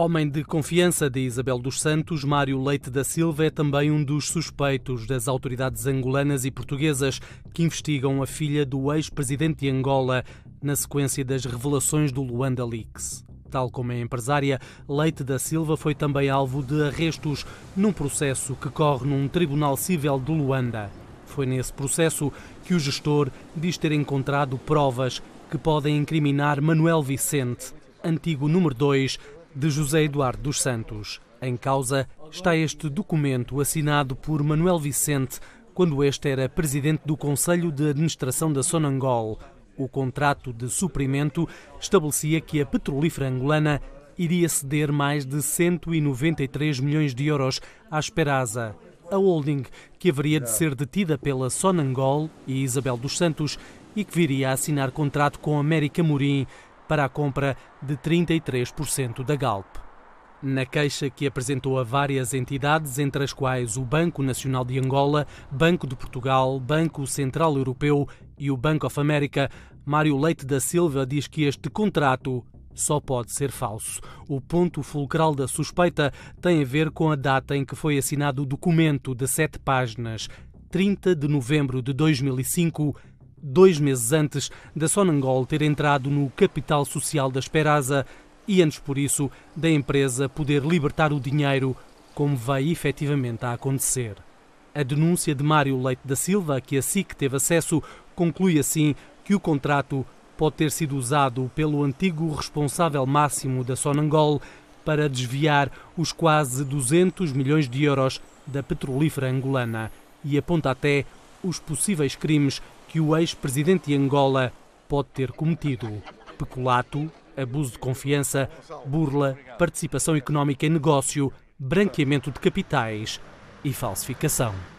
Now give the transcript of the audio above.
Homem de confiança de Isabel dos Santos, Mário Leite da Silva é também um dos suspeitos das autoridades angolanas e portuguesas que investigam a filha do ex-presidente de Angola na sequência das revelações do Luanda Leaks. Tal como é empresária, Leite da Silva foi também alvo de arrestos num processo que corre num tribunal civil de Luanda. Foi nesse processo que o gestor diz ter encontrado provas que podem incriminar Manuel Vicente, antigo número 2 de José Eduardo dos Santos. Em causa está este documento assinado por Manuel Vicente quando este era presidente do Conselho de Administração da Sonangol. O contrato de suprimento estabelecia que a petrolífera angolana iria ceder mais de 193 milhões de euros à Esperasa, a holding que haveria de ser detida pela Sonangol e Isabel dos Santos e que viria a assinar contrato com América Morim para a compra de 33% da Galp. Na queixa que apresentou a várias entidades, entre as quais o Banco Nacional de Angola, Banco de Portugal, Banco Central Europeu e o Bank of America, Mário Leite da Silva diz que este contrato só pode ser falso. O ponto fulcral da suspeita tem a ver com a data em que foi assinado o documento de sete páginas, 30 de novembro de 2005 dois meses antes da Sonangol ter entrado no capital social da Esperasa e antes por isso da empresa poder libertar o dinheiro, como vai efetivamente a acontecer. A denúncia de Mário Leite da Silva, que assim que teve acesso, conclui assim que o contrato pode ter sido usado pelo antigo responsável máximo da Sonangol para desviar os quase 200 milhões de euros da petrolífera angolana e aponta até os possíveis crimes que o ex-presidente de Angola pode ter cometido: peculato, abuso de confiança, burla, participação económica em negócio, branqueamento de capitais e falsificação.